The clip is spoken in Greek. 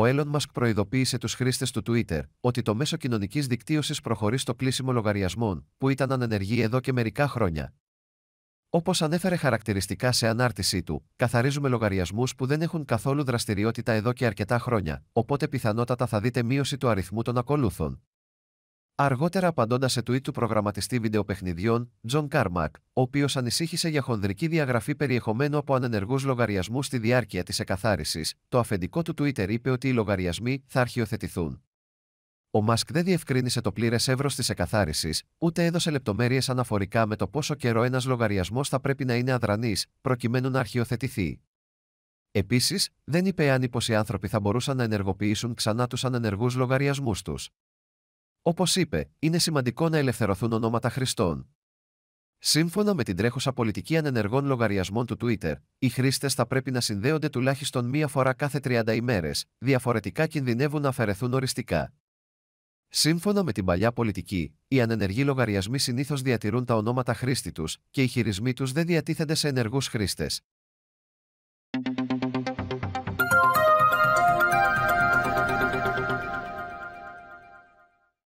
ο Elon Musk προειδοποίησε τους χρήστες του Twitter ότι το μέσο κοινωνικής δικτύωσης προχωρεί στο κλείσιμο λογαριασμών, που ήταν ανενεργοί εδώ και μερικά χρόνια. Όπως ανέφερε χαρακτηριστικά σε ανάρτησή του, καθαρίζουμε λογαριασμούς που δεν έχουν καθόλου δραστηριότητα εδώ και αρκετά χρόνια, οπότε πιθανότατα θα δείτε μείωση του αριθμού των ακολούθων αργότερα απαντώντας σε tweet του προγραμματιστή βιντεοπαιχνιδιών, Τζον Κάρμακ, ο οποίος ανησύχησε για χονδρική διαγραφή περιεχομένου από ανενεργούς λογαριασμούς στη διάρκεια της εκαθάρισης, το αφεντικό του Twitter είπε ότι οι λογαριασμοί θα αρχιοθετηθούν. Ο Μάσκ δεν διευκρίνησε το πλήρες εύρος της εκαθάρισης, ούτε έδωσε λεπτομέρειες αναφορικά με το πόσο καιρό ένας λογαριασμός θα πρέπει να είναι αδρανής, προκειμένου να αρχιοθετηθεί. Επίσης, δεν είπε αν πω οι άνθρωποι θα μπορούσαν να ενεργοποιήσουν ξανά τους ανενεργούς λογαριασμούς τους. Όπως είπε, είναι σημαντικό να ελευθερωθούν ονόματα χρηστών. Σύμφωνα με την τρέχουσα πολιτική ανενεργών λογαριασμών του Twitter, οι χρήστες θα πρέπει να συνδέονται τουλάχιστον μία φορά κάθε 30 ημέρες, διαφορετικά κινδυνεύουν να αφαιρεθούν οριστικά. Σύμφωνα με την παλιά πολιτική, οι ανενεργοί λογαριασμοί συνήθως διατηρούν τα ονόματα χρήστη τους και οι χειρισμοί τους δεν διατίθενται σε ενεργούς χρήστες.